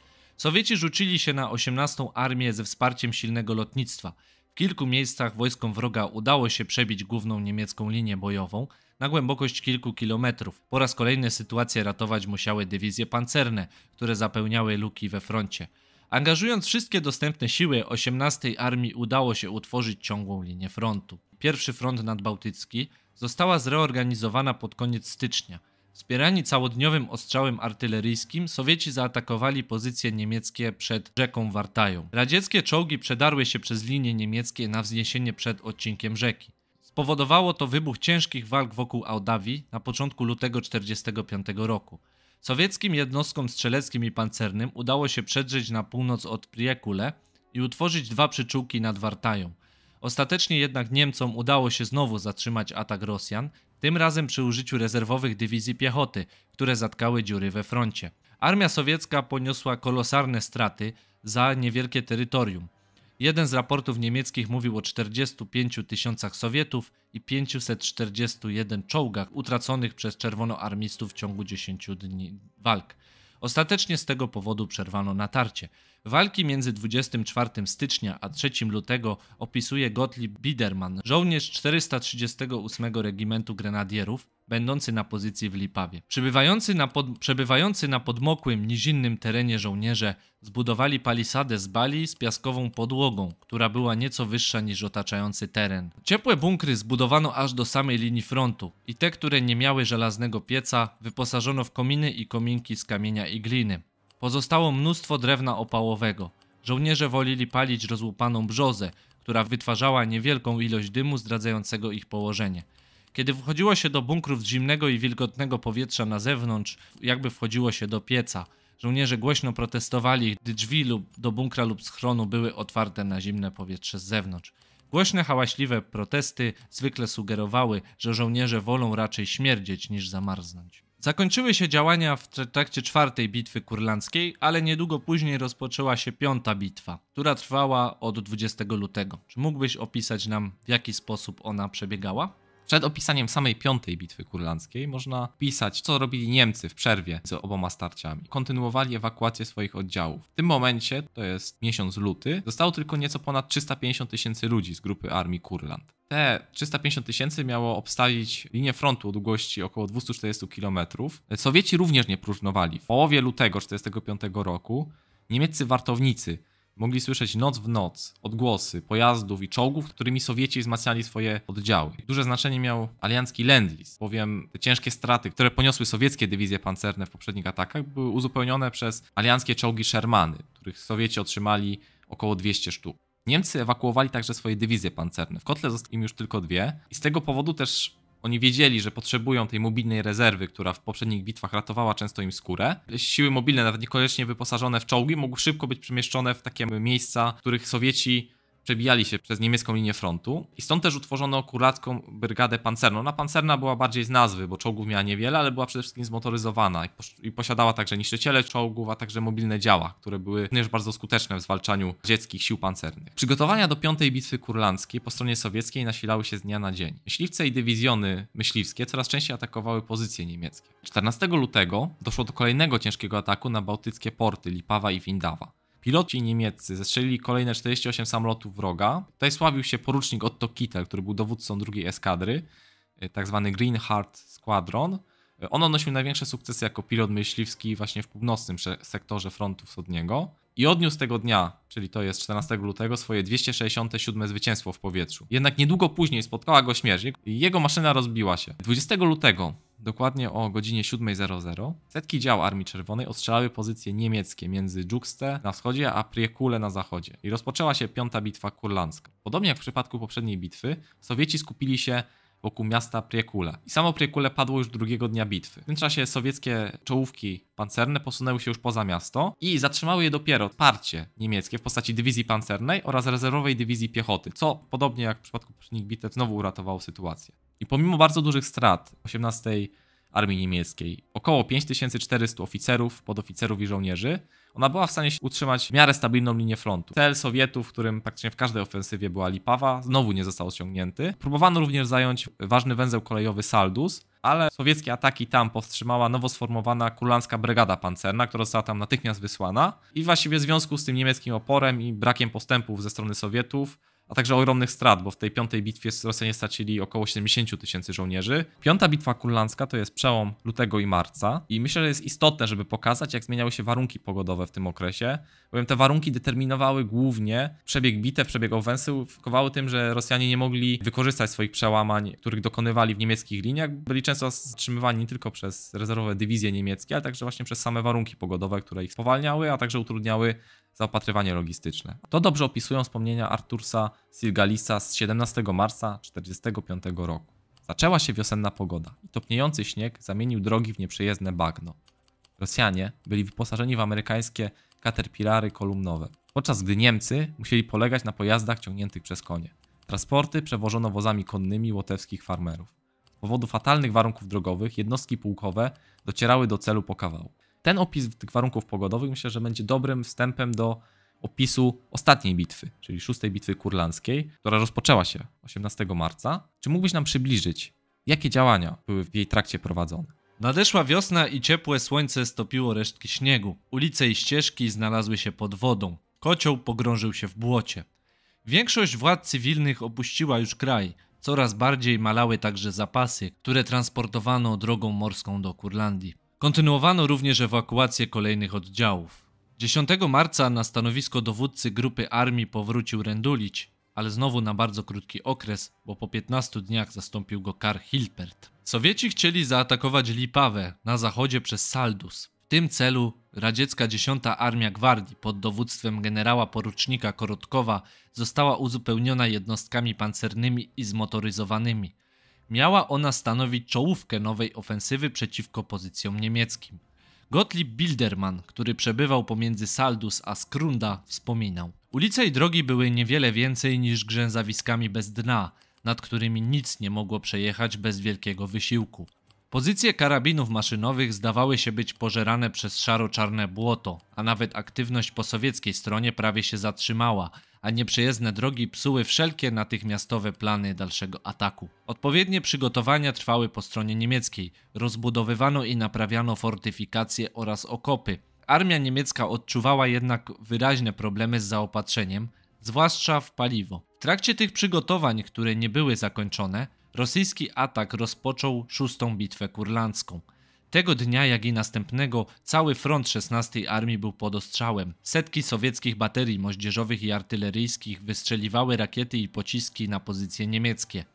Sowieci rzucili się na 18 Armię ze wsparciem silnego lotnictwa. W kilku miejscach wojskom wroga udało się przebić główną niemiecką linię bojową na głębokość kilku kilometrów. Po raz kolejny sytuację ratować musiały dywizje pancerne, które zapełniały luki we froncie. Angażując wszystkie dostępne siły, 18 Armii udało się utworzyć ciągłą linię frontu. Pierwszy front nadbałtycki została zreorganizowana pod koniec stycznia – Wspierani całodniowym ostrzałem artyleryjskim, Sowieci zaatakowali pozycje niemieckie przed rzeką Wartają. Radzieckie czołgi przedarły się przez linie niemieckie na wzniesienie przed odcinkiem rzeki. Spowodowało to wybuch ciężkich walk wokół Audawi na początku lutego 1945 roku. Sowieckim jednostkom strzeleckim i pancernym udało się przedrzeć na północ od Priekule i utworzyć dwa przyczółki nad Wartają. Ostatecznie jednak Niemcom udało się znowu zatrzymać atak Rosjan tym razem przy użyciu rezerwowych dywizji piechoty, które zatkały dziury we froncie. Armia sowiecka poniosła kolosalne straty za niewielkie terytorium. Jeden z raportów niemieckich mówił o 45 tysiącach Sowietów i 541 czołgach utraconych przez czerwonoarmistów w ciągu 10 dni walk. Ostatecznie z tego powodu przerwano natarcie. Walki między 24 stycznia a 3 lutego opisuje Gottlieb Biederman, żołnierz 438 Regimentu Grenadierów, będący na pozycji w Lipawie. Przybywający na pod, przebywający na podmokłym, nizinnym terenie żołnierze zbudowali palisadę z bali z piaskową podłogą, która była nieco wyższa niż otaczający teren. Ciepłe bunkry zbudowano aż do samej linii frontu i te, które nie miały żelaznego pieca, wyposażono w kominy i kominki z kamienia i gliny. Pozostało mnóstwo drewna opałowego. Żołnierze wolili palić rozłupaną brzozę, która wytwarzała niewielką ilość dymu zdradzającego ich położenie. Kiedy wchodziło się do bunkrów z zimnego i wilgotnego powietrza na zewnątrz, jakby wchodziło się do pieca. Żołnierze głośno protestowali, gdy drzwi lub do bunkra lub schronu były otwarte na zimne powietrze z zewnątrz. Głośne, hałaśliwe protesty zwykle sugerowały, że żołnierze wolą raczej śmierdzieć niż zamarznąć. Zakończyły się działania w trakcie czwartej bitwy kurlandzkiej, ale niedługo później rozpoczęła się piąta bitwa, która trwała od 20 lutego. Czy mógłbyś opisać nam, w jaki sposób ona przebiegała? Przed opisaniem samej piątej bitwy kurlandzkiej można pisać, co robili Niemcy w przerwie z oboma starciami. Kontynuowali ewakuację swoich oddziałów. W tym momencie, to jest miesiąc luty, zostało tylko nieco ponad 350 tysięcy ludzi z grupy armii Kurland. Te 350 tysięcy miało obstawić linię frontu o długości około 240 km. Sowieci również nie próżnowali. W połowie lutego 1945 roku niemieccy wartownicy mogli słyszeć noc w noc odgłosy pojazdów i czołgów, którymi Sowieci wzmacniali swoje oddziały. Duże znaczenie miał aliancki Lendlis, bowiem te ciężkie straty, które poniosły sowieckie dywizje pancerne w poprzednich atakach, były uzupełnione przez alianckie czołgi Shermany, których Sowieci otrzymali około 200 sztuk. Niemcy ewakuowali także swoje dywizje pancerne. W kotle zostały im już tylko dwie i z tego powodu też oni wiedzieli, że potrzebują tej mobilnej rezerwy, która w poprzednich bitwach ratowała często im skórę. Siły mobilne, nawet niekoniecznie wyposażone w czołgi, mogły szybko być przemieszczone w takie miejsca, w których Sowieci przebijali się przez niemiecką linię frontu i stąd też utworzono kuracką brygadę pancerną. Ona pancerna była bardziej z nazwy, bo czołgów miała niewiele, ale była przede wszystkim zmotoryzowana i posiadała także niszczyciele czołgów, a także mobilne działa, które były również bardzo skuteczne w zwalczaniu radzieckich sił pancernych. Przygotowania do piątej bitwy kurlandzkiej po stronie sowieckiej nasilały się z dnia na dzień. Myśliwce i dywizjony myśliwskie coraz częściej atakowały pozycje niemieckie. 14 lutego doszło do kolejnego ciężkiego ataku na bałtyckie porty Lipawa i Windawa. Piloci niemieccy zestrzelili kolejne 48 samolotów wroga. Tutaj sławił się porucznik Otto Kittel, który był dowódcą drugiej eskadry, e, tak zwany Green Heart Squadron. E, on odnosił największe sukcesy jako pilot myśliwski właśnie w północnym sektorze frontu wschodniego i odniósł tego dnia, czyli to jest 14 lutego, swoje 267 zwycięstwo w powietrzu. Jednak niedługo później spotkała go śmierć i jego maszyna rozbiła się. 20 lutego, dokładnie o godzinie 7.00, setki dział Armii Czerwonej ostrzelały pozycje niemieckie między Dżukste na wschodzie, a Priekule na zachodzie i rozpoczęła się piąta bitwa kurlandzka. Podobnie jak w przypadku poprzedniej bitwy, Sowieci skupili się wokół miasta Priekule. I samo Priekule padło już drugiego dnia bitwy. W tym czasie sowieckie czołówki pancerne posunęły się już poza miasto i zatrzymały je dopiero parcie niemieckie w postaci dywizji pancernej oraz rezerwowej dywizji piechoty, co podobnie jak w przypadku poprzednich bitew znowu uratowało sytuację. I pomimo bardzo dużych strat 18 Armii Niemieckiej, około 5400 oficerów, podoficerów i żołnierzy, ona była w stanie utrzymać w miarę stabilną linię frontu. Cel Sowietów, w którym praktycznie w każdej ofensywie była Lipawa, znowu nie został osiągnięty. Próbowano również zająć ważny węzeł kolejowy Saldus, ale sowieckie ataki tam powstrzymała nowo sformowana Kurlandzka Brygada Pancerna, która została tam natychmiast wysłana. I właściwie w związku z tym niemieckim oporem i brakiem postępów ze strony Sowietów, a także ogromnych strat, bo w tej piątej bitwie Rosjanie stracili około 70 tysięcy żołnierzy. Piąta bitwa kurlandzka to jest przełom lutego i marca i myślę, że jest istotne, żeby pokazać, jak zmieniały się warunki pogodowe w tym okresie, bowiem te warunki determinowały głównie przebieg bitew, przebieg ofensy wkowały tym, że Rosjanie nie mogli wykorzystać swoich przełamań, których dokonywali w niemieckich liniach. Byli często zatrzymywani nie tylko przez rezerwowe dywizje niemieckie, ale także właśnie przez same warunki pogodowe, które ich spowalniały, a także utrudniały zaopatrywanie logistyczne. To dobrze opisują wspomnienia Artursa Silgalisa z 17 marca 1945 roku. Zaczęła się wiosenna pogoda i topniejący śnieg zamienił drogi w nieprzejezdne bagno. Rosjanie byli wyposażeni w amerykańskie caterpillary kolumnowe, podczas gdy Niemcy musieli polegać na pojazdach ciągniętych przez konie. Transporty przewożono wozami konnymi łotewskich farmerów. Z powodu fatalnych warunków drogowych jednostki pułkowe docierały do celu po kawałku ten opis tych warunków pogodowych myślę, że będzie dobrym wstępem do opisu ostatniej bitwy, czyli szóstej bitwy kurlandzkiej, która rozpoczęła się 18 marca. Czy mógłbyś nam przybliżyć, jakie działania były w jej trakcie prowadzone? Nadeszła wiosna i ciepłe słońce stopiło resztki śniegu. Ulice i ścieżki znalazły się pod wodą. Kocioł pogrążył się w błocie. Większość władz cywilnych opuściła już kraj. Coraz bardziej malały także zapasy, które transportowano drogą morską do Kurlandii. Kontynuowano również ewakuację kolejnych oddziałów. 10 marca na stanowisko dowódcy grupy armii powrócił Rendulić, ale znowu na bardzo krótki okres, bo po 15 dniach zastąpił go Karl Hilpert. Sowieci chcieli zaatakować Lipawę na zachodzie przez Saldus. W tym celu radziecka 10 Armia Gwardii pod dowództwem generała porucznika Korotkowa została uzupełniona jednostkami pancernymi i zmotoryzowanymi. Miała ona stanowić czołówkę nowej ofensywy przeciwko pozycjom niemieckim. Gottlieb Bilderman, który przebywał pomiędzy Saldus a Skrunda, wspominał: Ulice i drogi były niewiele więcej niż grzęzawiskami bez dna, nad którymi nic nie mogło przejechać bez wielkiego wysiłku. Pozycje karabinów maszynowych zdawały się być pożerane przez szaro-czarne błoto, a nawet aktywność po sowieckiej stronie prawie się zatrzymała, a nieprzejezdne drogi psuły wszelkie natychmiastowe plany dalszego ataku. Odpowiednie przygotowania trwały po stronie niemieckiej, rozbudowywano i naprawiano fortyfikacje oraz okopy. Armia niemiecka odczuwała jednak wyraźne problemy z zaopatrzeniem, zwłaszcza w paliwo. W trakcie tych przygotowań, które nie były zakończone, Rosyjski atak rozpoczął szóstą bitwę kurlandzką. Tego dnia, jak i następnego, cały front 16 Armii był pod ostrzałem. Setki sowieckich baterii moździerzowych i artyleryjskich wystrzeliwały rakiety i pociski na pozycje niemieckie.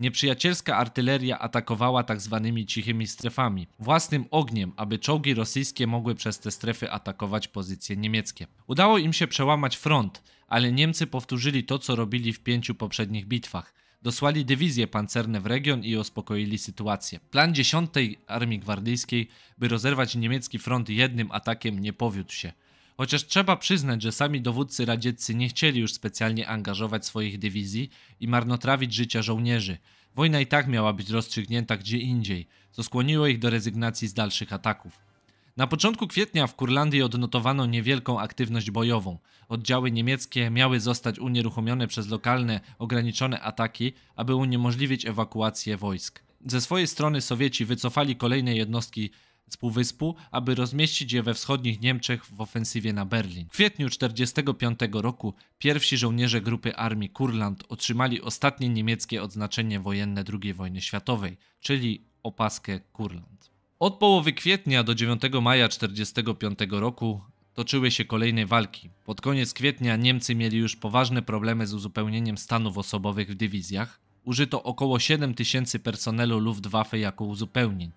Nieprzyjacielska artyleria atakowała tzw. Tak cichymi strefami, własnym ogniem, aby czołgi rosyjskie mogły przez te strefy atakować pozycje niemieckie. Udało im się przełamać front, ale Niemcy powtórzyli to, co robili w pięciu poprzednich bitwach dosłali dywizje pancerne w region i uspokoili sytuację. Plan 10. Armii Gwardyjskiej, by rozerwać niemiecki front jednym atakiem, nie powiódł się. Chociaż trzeba przyznać, że sami dowódcy radzieccy nie chcieli już specjalnie angażować swoich dywizji i marnotrawić życia żołnierzy. Wojna i tak miała być rozstrzygnięta gdzie indziej, co skłoniło ich do rezygnacji z dalszych ataków. Na początku kwietnia w Kurlandii odnotowano niewielką aktywność bojową. Oddziały niemieckie miały zostać unieruchomione przez lokalne, ograniczone ataki, aby uniemożliwić ewakuację wojsk. Ze swojej strony Sowieci wycofali kolejne jednostki z Półwyspu, aby rozmieścić je we wschodnich Niemczech w ofensywie na Berlin. W kwietniu 1945 roku pierwsi żołnierze grupy armii Kurland otrzymali ostatnie niemieckie odznaczenie wojenne II wojny światowej, czyli opaskę Kurland. Od połowy kwietnia do 9 maja 1945 roku toczyły się kolejne walki. Pod koniec kwietnia Niemcy mieli już poważne problemy z uzupełnieniem stanów osobowych w dywizjach. Użyto około 7 tysięcy personelu Luftwaffe jako uzupełnień.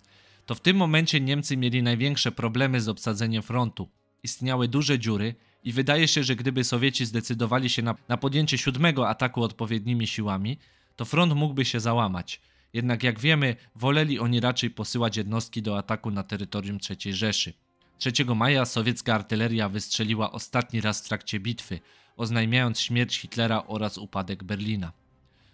To w tym momencie Niemcy mieli największe problemy z obsadzeniem frontu. Istniały duże dziury i wydaje się, że gdyby Sowieci zdecydowali się na, na podjęcie siódmego ataku odpowiednimi siłami, to front mógłby się załamać. Jednak jak wiemy, woleli oni raczej posyłać jednostki do ataku na terytorium III Rzeszy. 3 maja sowiecka artyleria wystrzeliła ostatni raz w trakcie bitwy, oznajmiając śmierć Hitlera oraz upadek Berlina.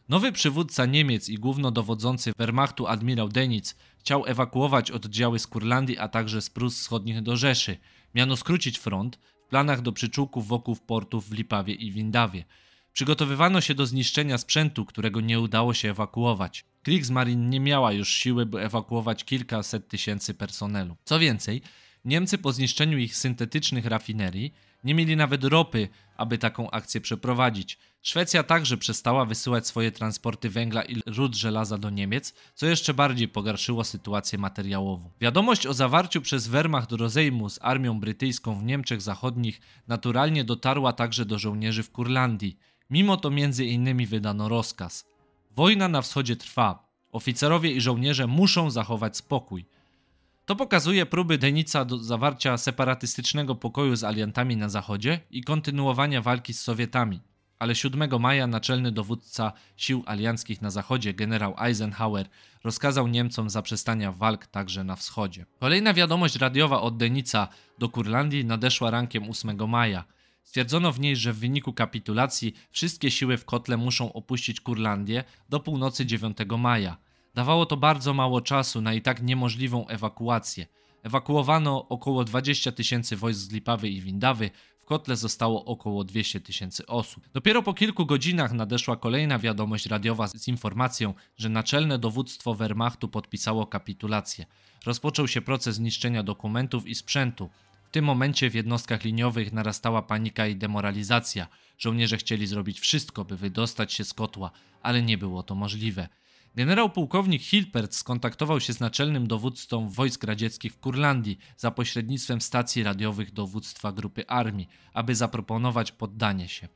Nowy przywódca Niemiec i głównodowodzący Wehrmachtu admirał Denitz chciał ewakuować oddziały z Kurlandii, a także z Prus Wschodnich do Rzeszy. Miano skrócić front w planach do przyczółków wokół portów w Lipawie i Windawie. Przygotowywano się do zniszczenia sprzętu, którego nie udało się ewakuować. Kriegsmarine nie miała już siły, by ewakuować kilkaset tysięcy personelu. Co więcej, Niemcy po zniszczeniu ich syntetycznych rafinerii nie mieli nawet ropy, aby taką akcję przeprowadzić. Szwecja także przestała wysyłać swoje transporty węgla i rud żelaza do Niemiec, co jeszcze bardziej pogarszyło sytuację materiałową. Wiadomość o zawarciu przez Wehrmacht rozejmu z armią brytyjską w Niemczech Zachodnich naturalnie dotarła także do żołnierzy w Kurlandii. Mimo to między innymi wydano rozkaz – Wojna na wschodzie trwa. Oficerowie i żołnierze muszą zachować spokój. To pokazuje próby Denica do zawarcia separatystycznego pokoju z aliantami na zachodzie i kontynuowania walki z Sowietami. Ale 7 maja naczelny dowódca sił alianckich na zachodzie, generał Eisenhower, rozkazał Niemcom zaprzestania walk także na wschodzie. Kolejna wiadomość radiowa od Denica do Kurlandii nadeszła rankiem 8 maja – Stwierdzono w niej, że w wyniku kapitulacji wszystkie siły w kotle muszą opuścić Kurlandię do północy 9 maja. Dawało to bardzo mało czasu na i tak niemożliwą ewakuację. Ewakuowano około 20 tysięcy wojsk z Lipawy i Windawy, w kotle zostało około 200 tysięcy osób. Dopiero po kilku godzinach nadeszła kolejna wiadomość radiowa z informacją, że naczelne dowództwo Wehrmachtu podpisało kapitulację. Rozpoczął się proces niszczenia dokumentów i sprzętu. W tym momencie w jednostkach liniowych narastała panika i demoralizacja. Żołnierze chcieli zrobić wszystko, by wydostać się z kotła, ale nie było to możliwe. Generał pułkownik Hilpert skontaktował się z naczelnym dowódcą wojsk radzieckich w Kurlandii za pośrednictwem stacji radiowych dowództwa grupy armii, aby zaproponować poddanie się.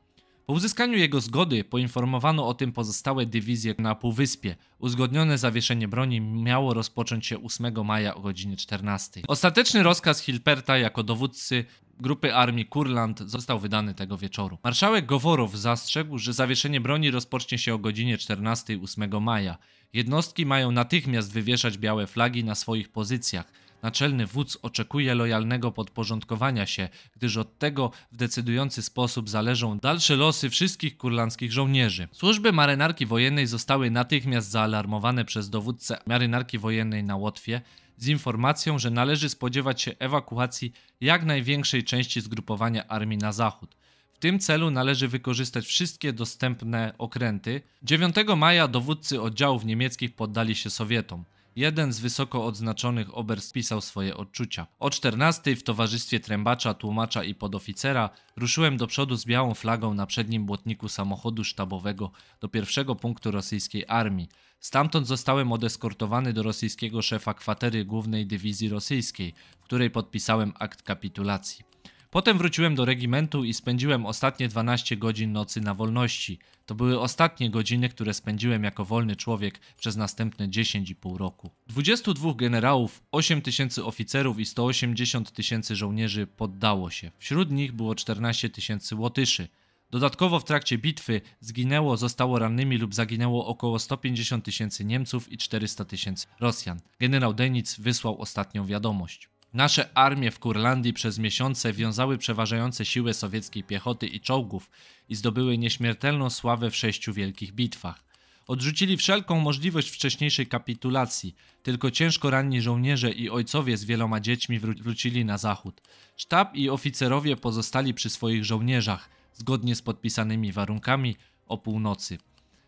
Po uzyskaniu jego zgody poinformowano o tym pozostałe dywizje na Półwyspie. Uzgodnione zawieszenie broni miało rozpocząć się 8 maja o godzinie 14. Ostateczny rozkaz Hilperta jako dowódcy grupy armii Kurland został wydany tego wieczoru. Marszałek Goworow zastrzegł, że zawieszenie broni rozpocznie się o godzinie 14 8 maja. Jednostki mają natychmiast wywieszać białe flagi na swoich pozycjach – Naczelny wódz oczekuje lojalnego podporządkowania się, gdyż od tego w decydujący sposób zależą dalsze losy wszystkich kurlandzkich żołnierzy. Służby marynarki wojennej zostały natychmiast zaalarmowane przez dowódcę marynarki wojennej na Łotwie z informacją, że należy spodziewać się ewakuacji jak największej części zgrupowania armii na zachód. W tym celu należy wykorzystać wszystkie dostępne okręty. 9 maja dowódcy oddziałów niemieckich poddali się Sowietom. Jeden z wysoko odznaczonych oberst pisał swoje odczucia. O 14 w towarzystwie trębacza, tłumacza i podoficera ruszyłem do przodu z białą flagą na przednim błotniku samochodu sztabowego do pierwszego punktu rosyjskiej armii. Stamtąd zostałem odeskortowany do rosyjskiego szefa kwatery głównej dywizji rosyjskiej, w której podpisałem akt kapitulacji. Potem wróciłem do regimentu i spędziłem ostatnie 12 godzin nocy na wolności. To były ostatnie godziny, które spędziłem jako wolny człowiek przez następne 10,5 roku. 22 generałów, 8 tysięcy oficerów i 180 tysięcy żołnierzy poddało się. Wśród nich było 14 tysięcy Łotyszy. Dodatkowo w trakcie bitwy zginęło, zostało rannymi lub zaginęło około 150 tysięcy Niemców i 400 tysięcy Rosjan. Generał Denic wysłał ostatnią wiadomość. Nasze armie w Kurlandii przez miesiące wiązały przeważające siły sowieckiej piechoty i czołgów i zdobyły nieśmiertelną sławę w sześciu wielkich bitwach. Odrzucili wszelką możliwość wcześniejszej kapitulacji, tylko ciężko ranni żołnierze i ojcowie z wieloma dziećmi wró wrócili na zachód. Sztab i oficerowie pozostali przy swoich żołnierzach, zgodnie z podpisanymi warunkami o północy.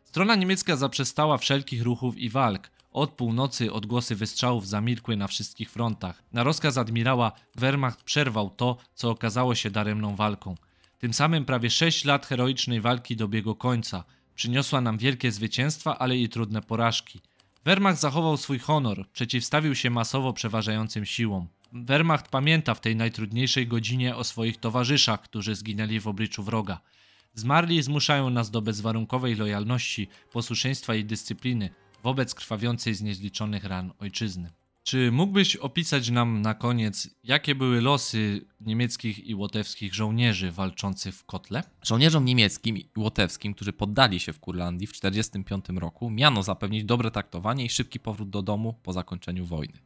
Strona niemiecka zaprzestała wszelkich ruchów i walk, od północy odgłosy wystrzałów zamilkły na wszystkich frontach. Na rozkaz admirała Wehrmacht przerwał to, co okazało się daremną walką. Tym samym prawie 6 lat heroicznej walki dobiegło końca. Przyniosła nam wielkie zwycięstwa, ale i trudne porażki. Wehrmacht zachował swój honor, przeciwstawił się masowo przeważającym siłom. Wehrmacht pamięta w tej najtrudniejszej godzinie o swoich towarzyszach, którzy zginęli w obliczu wroga. Zmarli zmuszają nas do bezwarunkowej lojalności, posłuszeństwa i dyscypliny, wobec krwawiącej z niezliczonych ran ojczyzny. Czy mógłbyś opisać nam na koniec, jakie były losy niemieckich i łotewskich żołnierzy walczących w kotle? Żołnierzom niemieckim i łotewskim, którzy poddali się w Kurlandii w 1945 roku, miano zapewnić dobre traktowanie i szybki powrót do domu po zakończeniu wojny.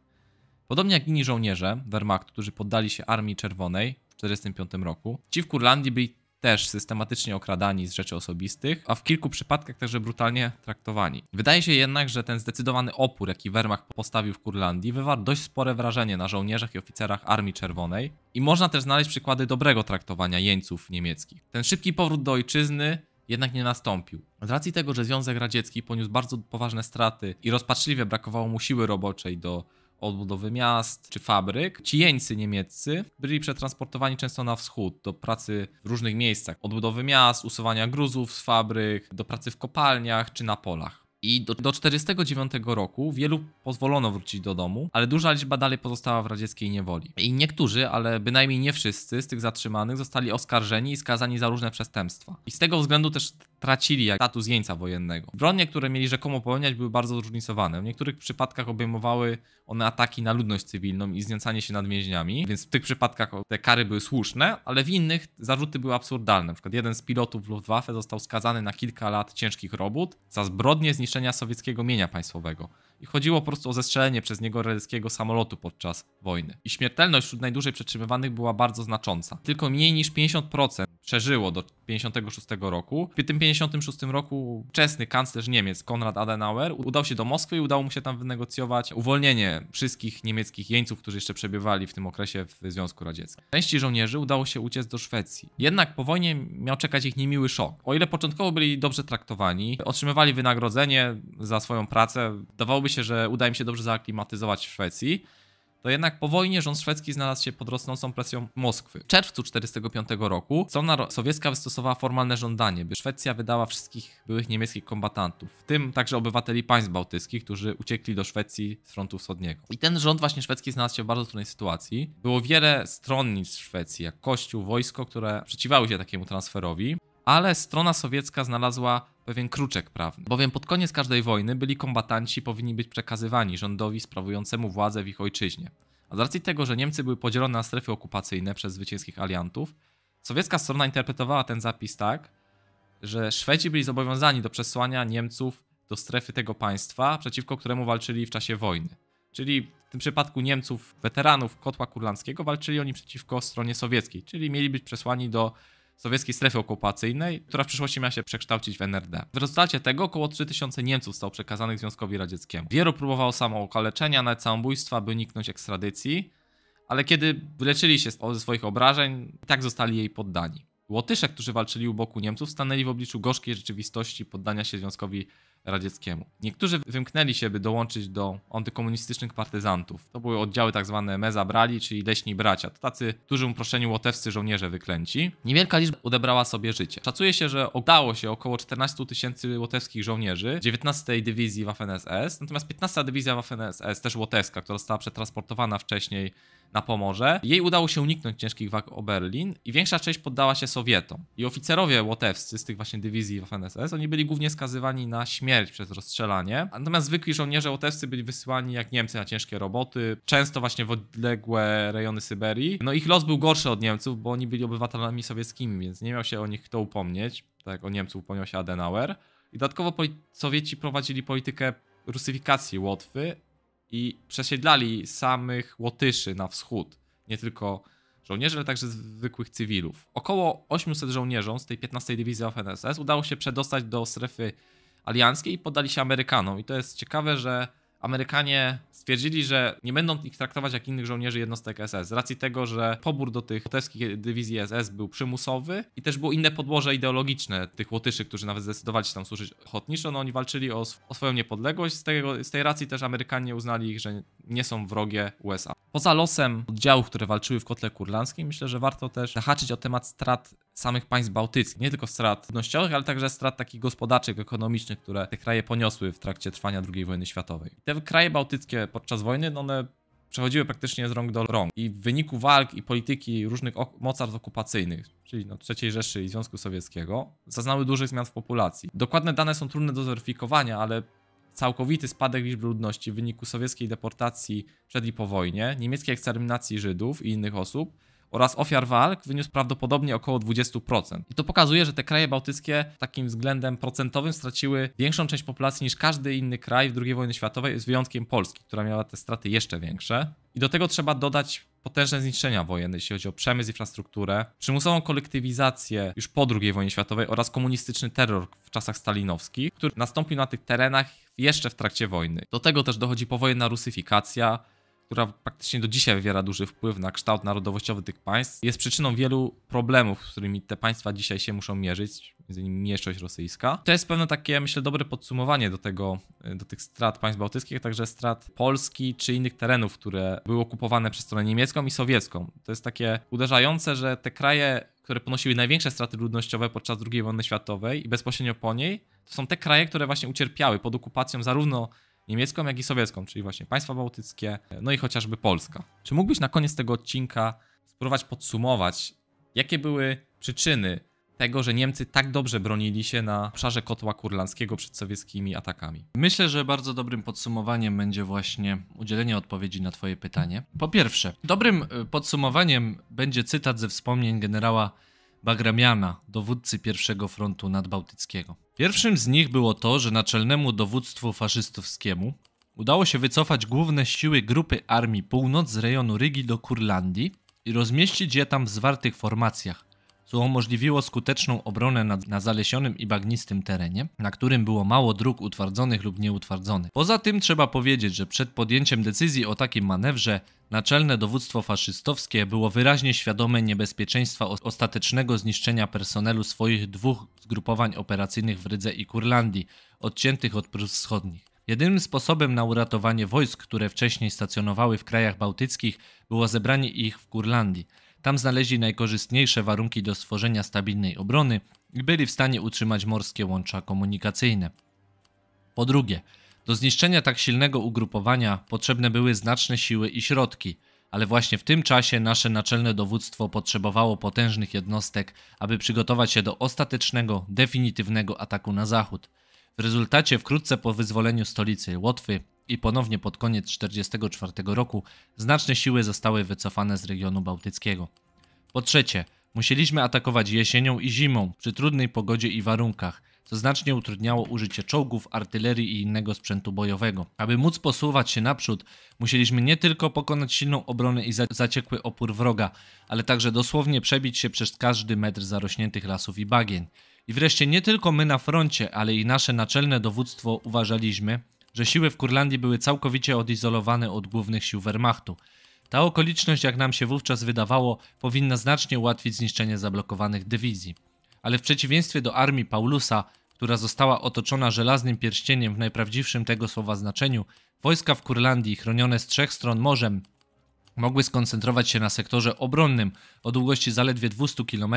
Podobnie jak inni żołnierze Wehrmacht, którzy poddali się Armii Czerwonej w 1945 roku, ci w Kurlandii byli też systematycznie okradani z rzeczy osobistych, a w kilku przypadkach także brutalnie traktowani. Wydaje się jednak, że ten zdecydowany opór, jaki Wehrmacht postawił w Kurlandii, wywarł dość spore wrażenie na żołnierzach i oficerach Armii Czerwonej i można też znaleźć przykłady dobrego traktowania jeńców niemieckich. Ten szybki powrót do ojczyzny jednak nie nastąpił. Z racji tego, że Związek Radziecki poniósł bardzo poważne straty i rozpaczliwie brakowało mu siły roboczej do odbudowy miast czy fabryk. Ci jeńcy niemieccy byli przetransportowani często na wschód do pracy w różnych miejscach. Odbudowy miast, usuwania gruzów z fabryk, do pracy w kopalniach czy na polach. I do, do 49 roku wielu pozwolono wrócić do domu, ale duża liczba dalej pozostała w radzieckiej niewoli. I niektórzy, ale bynajmniej nie wszyscy z tych zatrzymanych zostali oskarżeni i skazani za różne przestępstwa. I z tego względu też tracili jak status jeńca wojennego. Zbrodnie, które mieli rzekomo popełniać, były bardzo zróżnicowane. W niektórych przypadkach obejmowały one ataki na ludność cywilną i znęcanie się nad więźniami, więc w tych przypadkach te kary były słuszne, ale w innych zarzuty były absurdalne. Na przykład jeden z pilotów Luftwaffe został skazany na kilka lat ciężkich robót za zbrodnie zniszczenia zniszczenia sowieckiego mienia państwowego i chodziło po prostu o zestrzelenie przez niego radzieckiego samolotu podczas wojny. I śmiertelność wśród najdłużej przetrzymywanych była bardzo znacząca. Tylko mniej niż 50% przeżyło do 1956 roku. W tym 56 roku wczesny kanclerz Niemiec Konrad Adenauer udał się do Moskwy i udało mu się tam wynegocjować uwolnienie wszystkich niemieckich jeńców, którzy jeszcze przebywali w tym okresie w Związku Radzieckim. Części żołnierzy udało się uciec do Szwecji. Jednak po wojnie miał czekać ich niemiły szok. O ile początkowo byli dobrze traktowani, otrzymywali wynagrodzenie za swoją pracę, dawałoby się, że uda im się dobrze zaaklimatyzować w Szwecji, to jednak po wojnie rząd szwedzki znalazł się pod rosnącą presją Moskwy. W czerwcu 1945 roku strona sowiecka wystosowała formalne żądanie, by Szwecja wydała wszystkich byłych niemieckich kombatantów, w tym także obywateli państw bałtyckich, którzy uciekli do Szwecji z frontu wschodniego. I ten rząd właśnie szwedzki znalazł się w bardzo trudnej sytuacji. Było wiele stronnic Szwecji, jak kościół, wojsko, które przeciwały się takiemu transferowi ale strona sowiecka znalazła pewien kruczek prawny, bowiem pod koniec każdej wojny byli kombatanci powinni być przekazywani rządowi sprawującemu władzę w ich ojczyźnie. A z racji tego, że Niemcy były podzielone na strefy okupacyjne przez zwycięskich aliantów, sowiecka strona interpretowała ten zapis tak, że Szwedzi byli zobowiązani do przesłania Niemców do strefy tego państwa, przeciwko któremu walczyli w czasie wojny. Czyli w tym przypadku Niemców, weteranów kotła kurlandzkiego, walczyli oni przeciwko stronie sowieckiej, czyli mieli być przesłani do sowieckiej strefy okupacyjnej, która w przyszłości miała się przekształcić w NRD. W rezultacie tego około 3000 Niemców zostało przekazanych Związkowi Radzieckiemu. Wielu próbowało samookaleczenia, nawet samobójstwa, by uniknąć ekstradycji, ale kiedy wyleczyli się ze swoich obrażeń, tak zostali jej poddani. Łotysze, którzy walczyli u boku Niemców, stanęli w obliczu gorzkiej rzeczywistości poddania się Związkowi Radzieckiemu radzieckiemu. Niektórzy wymknęli się, by dołączyć do antykomunistycznych partyzantów. To były oddziały tak zwane Meza Brali, czyli Leśni Bracia. To tacy w dużym uproszczeniu łotewscy żołnierze wyklęci. Niewielka liczba odebrała sobie życie. Szacuje się, że udało się około 14 tysięcy łotewskich żołnierzy 19 Dywizji Waffen-SS, natomiast 15 Dywizja Waffen-SS, też łotewska, która została przetransportowana wcześniej na Pomorze. Jej udało się uniknąć ciężkich walk o Berlin i większa część poddała się Sowietom. I oficerowie łotewscy z tych właśnie dywizji FNSS, oni byli głównie skazywani na śmierć przez rozstrzelanie, natomiast zwykli żołnierze łotewscy byli wysyłani jak Niemcy na ciężkie roboty, często właśnie w odległe rejony Syberii. No ich los był gorszy od Niemców, bo oni byli obywatelami sowieckimi, więc nie miał się o nich kto upomnieć, tak jak o Niemców upomniał się Adenauer. I dodatkowo Sowieci prowadzili politykę rusyfikacji Łotwy i przesiedlali samych Łotyszy na wschód, nie tylko żołnierzy, ale także zwykłych cywilów. Około 800 żołnierzy z tej 15 dywizji OFNSS udało się przedostać do strefy alianckiej i podali się Amerykanom. I to jest ciekawe, że Amerykanie stwierdzili, że nie będą ich traktować jak innych żołnierzy jednostek SS, z racji tego, że pobór do tych łotewskich dywizji SS był przymusowy i też było inne podłoże ideologiczne tych Łotyszy, którzy nawet zdecydowali się tam służyć ochotniczo, no oni walczyli o, o swoją niepodległość, z, tego, z tej racji też Amerykanie uznali ich, że nie są wrogie USA. Poza losem oddziałów, które walczyły w kotle kurlandzkim, myślę, że warto też zahaczyć o temat strat samych państw bałtyckich. Nie tylko strat ludnościowych, ale także strat takich gospodarczych, ekonomicznych, które te kraje poniosły w trakcie trwania II wojny światowej. Te kraje bałtyckie podczas wojny, no one przechodziły praktycznie z rąk do rąk. I w wyniku walk i polityki różnych mocarstw okupacyjnych, czyli no III Rzeszy i Związku Sowieckiego, zaznały dużych zmian w populacji. Dokładne dane są trudne do zweryfikowania, ale całkowity spadek liczby ludności w wyniku sowieckiej deportacji przed i po wojnie, niemieckiej eksterminacji Żydów i innych osób oraz ofiar walk wyniósł prawdopodobnie około 20%. I to pokazuje, że te kraje bałtyckie takim względem procentowym straciły większą część populacji niż każdy inny kraj w II wojnie światowej, z wyjątkiem Polski, która miała te straty jeszcze większe. I do tego trzeba dodać potężne zniszczenia wojenne, jeśli chodzi o przemysł, infrastrukturę, przymusową kolektywizację już po II wojnie światowej oraz komunistyczny terror w czasach stalinowskich, który nastąpił na tych terenach jeszcze w trakcie wojny. Do tego też dochodzi powojenna rusyfikacja, która praktycznie do dzisiaj wywiera duży wpływ na kształt narodowościowy tych państw, jest przyczyną wielu problemów, z którymi te państwa dzisiaj się muszą mierzyć, między innymi mniejszość rosyjska. To jest pewne takie, myślę, dobre podsumowanie do tego, do tych strat państw bałtyckich, także strat Polski czy innych terenów, które były okupowane przez stronę niemiecką i sowiecką. To jest takie uderzające, że te kraje które ponosiły największe straty ludnościowe podczas II wojny światowej i bezpośrednio po niej, to są te kraje, które właśnie ucierpiały pod okupacją zarówno niemiecką, jak i sowiecką, czyli właśnie państwa bałtyckie, no i chociażby Polska. Czy mógłbyś na koniec tego odcinka spróbować podsumować, jakie były przyczyny tego, że Niemcy tak dobrze bronili się na obszarze kotła kurlandzkiego przed sowieckimi atakami? Myślę, że bardzo dobrym podsumowaniem będzie właśnie udzielenie odpowiedzi na Twoje pytanie. Po pierwsze, dobrym y, podsumowaniem będzie cytat ze wspomnień generała Bagramiana, dowódcy pierwszego frontu nadbałtyckiego. Pierwszym z nich było to, że naczelnemu dowództwu faszystowskiemu udało się wycofać główne siły Grupy Armii Północ z rejonu Rygi do Kurlandii i rozmieścić je tam w zwartych formacjach, co umożliwiło skuteczną obronę na, na zalesionym i bagnistym terenie, na którym było mało dróg utwardzonych lub nieutwardzonych. Poza tym trzeba powiedzieć, że przed podjęciem decyzji o takim manewrze Naczelne dowództwo faszystowskie było wyraźnie świadome niebezpieczeństwa ostatecznego zniszczenia personelu swoich dwóch zgrupowań operacyjnych w Rydze i Kurlandii, odciętych od Prus Wschodnich. Jedynym sposobem na uratowanie wojsk, które wcześniej stacjonowały w krajach bałtyckich, było zebranie ich w Kurlandii. Tam znaleźli najkorzystniejsze warunki do stworzenia stabilnej obrony i byli w stanie utrzymać morskie łącza komunikacyjne. Po drugie, do zniszczenia tak silnego ugrupowania potrzebne były znaczne siły i środki, ale właśnie w tym czasie nasze naczelne dowództwo potrzebowało potężnych jednostek, aby przygotować się do ostatecznego, definitywnego ataku na zachód. W rezultacie wkrótce po wyzwoleniu stolicy Łotwy i ponownie pod koniec 1944 roku znaczne siły zostały wycofane z regionu bałtyckiego. Po trzecie, musieliśmy atakować jesienią i zimą przy trudnej pogodzie i warunkach, co znacznie utrudniało użycie czołgów, artylerii i innego sprzętu bojowego. Aby móc posuwać się naprzód, musieliśmy nie tylko pokonać silną obronę i zaciekły opór wroga, ale także dosłownie przebić się przez każdy metr zarośniętych lasów i bagien. I wreszcie nie tylko my na froncie, ale i nasze naczelne dowództwo uważaliśmy, że siły w Kurlandii były całkowicie odizolowane od głównych sił Wehrmachtu. Ta okoliczność, jak nam się wówczas wydawało, powinna znacznie ułatwić zniszczenie zablokowanych dywizji. Ale w przeciwieństwie do armii Paulusa, która została otoczona żelaznym pierścieniem w najprawdziwszym tego słowa znaczeniu, wojska w Kurlandii, chronione z trzech stron morzem, mogły skoncentrować się na sektorze obronnym o długości zaledwie 200 km,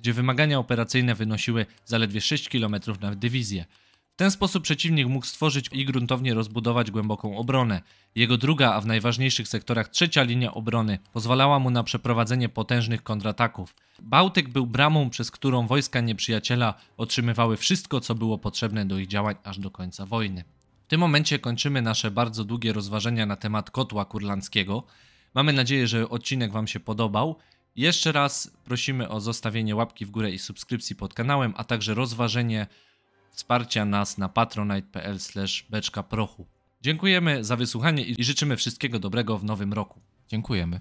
gdzie wymagania operacyjne wynosiły zaledwie 6 km na dywizję. W ten sposób przeciwnik mógł stworzyć i gruntownie rozbudować głęboką obronę. Jego druga, a w najważniejszych sektorach trzecia linia obrony pozwalała mu na przeprowadzenie potężnych kontrataków. Bałtyk był bramą, przez którą wojska nieprzyjaciela otrzymywały wszystko, co było potrzebne do ich działań aż do końca wojny. W tym momencie kończymy nasze bardzo długie rozważenia na temat kotła kurlandzkiego. Mamy nadzieję, że odcinek Wam się podobał. Jeszcze raz prosimy o zostawienie łapki w górę i subskrypcji pod kanałem, a także rozważenie wsparcia nas na patronite.pl beczka prochu. Dziękujemy za wysłuchanie i życzymy wszystkiego dobrego w nowym roku. Dziękujemy.